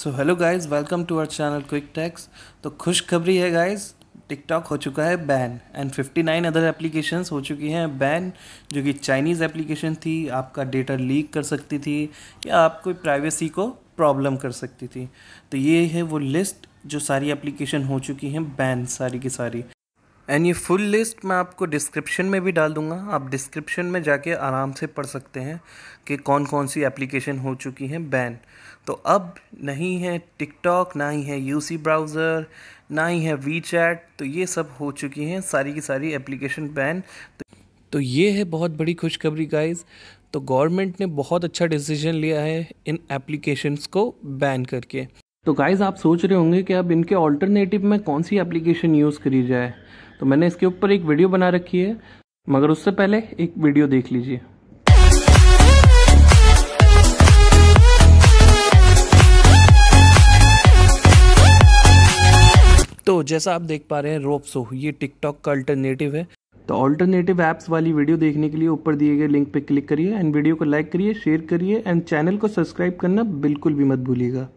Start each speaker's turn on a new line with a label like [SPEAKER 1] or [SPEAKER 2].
[SPEAKER 1] so hello guys welcome to our channel quick tax तो खुशखबरी है गाइस टिकटॉक हो चुका है बैन एंड 59 अदर एप्लीकेशंस हो चुकी हैं बैन जो कि चाइनीज़ एप्लीकेशन थी आपका डेटा लीक कर सकती थी या आपको प्राइवेसी को प्रॉब्लम कर सकती थी तो ये है वो लिस्ट जो सारी एप्लीकेशन हो चुकी हैं बैन सारी की सारी एंड ये फुल लिस्ट मैं आपको डिस्क्रिप्शन में भी डाल दूँगा आप डिस्क्रिप्शन में जाके आराम से पढ़ सकते हैं कि कौन कौन सी एप्लीकेशन हो चुकी हैं बैन तो अब नहीं है टिकटॉक ना ही है यूसी ब्राउज़र ना ही है वी चैट तो ये सब हो चुकी हैं सारी की सारी एप्लीकेशन बैन तो, तो ये है बहुत बड़ी खुशखबरी गाइज तो गवर्नमेंट ने बहुत अच्छा डिसीजन लिया है इन एप्लीकेशंस को बैन करके तो गाइज़ आप सोच रहे होंगे कि अब इनके ऑल्टरनेटिव में कौन सी एप्लीकेशन यूज़ करी जाए तो मैंने इसके ऊपर एक वीडियो बना रखी है मगर उससे पहले एक वीडियो देख लीजिए तो जैसा आप देख पा रहे हैं रोप सो ये टिकटॉक का अल्टरनेटिव है तो ऑल्टरनेटिव एप्स वाली वीडियो देखने के लिए ऊपर दिए गए लिंक पे क्लिक करिए एंड वीडियो को लाइक करिए शेयर करिए एंड चैनल को सब्सक्राइब करना बिल्कुल भी मत भूलिएगा